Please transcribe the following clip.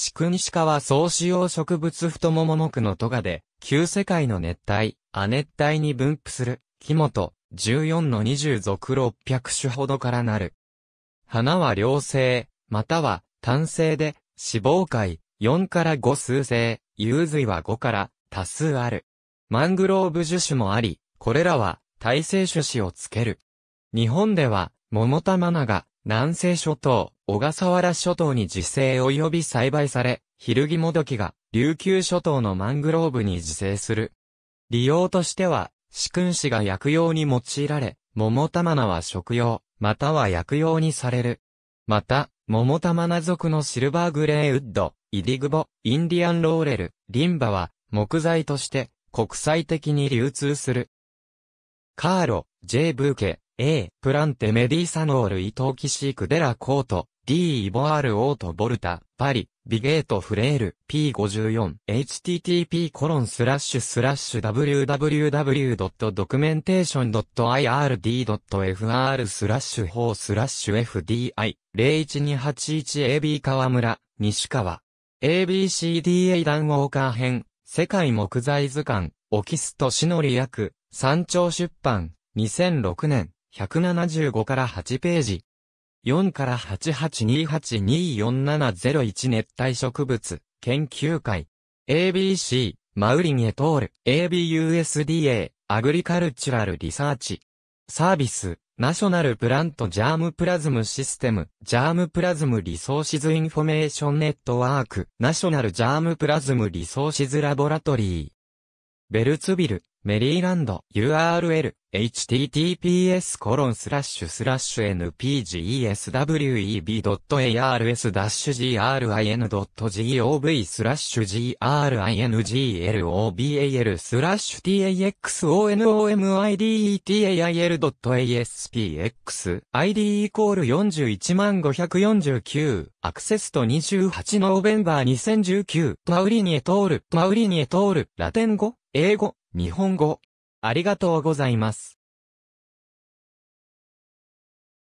四区鹿は総主用植物太ももの区のトガで、旧世界の熱帯、亜熱帯に分布する、木本、14の20属600種ほどからなる。花は良性、または単性で、脂肪界、4から5数性、有髄は5から多数ある。マングローブ樹種もあり、これらは耐性種子をつける。日本では、桃玉菜が南西諸島、小笠原諸島に自生及び栽培され、ヒルギモドキが琉球諸島のマングローブに自生する。利用としては、四君子が薬用に用いられ、桃玉菜は食用、または薬用にされる。また、桃玉菜属のシルバーグレーウッド、イディグボ、インディアンローレル、リンバは木材として国際的に流通する。カーロ、ジェイ・ブーケ、A、プランテメディサノールイトーキシークデラコート、D イボ RO ト・ボルタ、パリ、ビゲートフレール、P54、http コロンスラッシュスラッシュ www.documentation.ird.fr スラッシュ法スラッシュ FDI01281AB 川村、西川。ABCDA 段ウォーカー編、世界木材図鑑、オキストシノリ役、山頂出版、2006年、175から8ページ。4から88282470熱帯植物研究会 ABC マウリンエトール ABUSDA アグリカルチュラルリサーチサービスナショナルプラントジャームプラズムシステムジャームプラズムリソーシズインフォメーションネットワークナショナルジャームプラズムリソーシズラボラトリーベルツビルメリーランド URL https コロンスラッシュスラッシュ n p g s w e b a r s g r i n g o v スラッシュ g r i n g l o b l スラッシュ taxonomidetail.aspx id イコール41 549アクセスと28ノーベンバー2019マウリニエトールマウリニエトールラテン語英語日本語。ありがとうございます。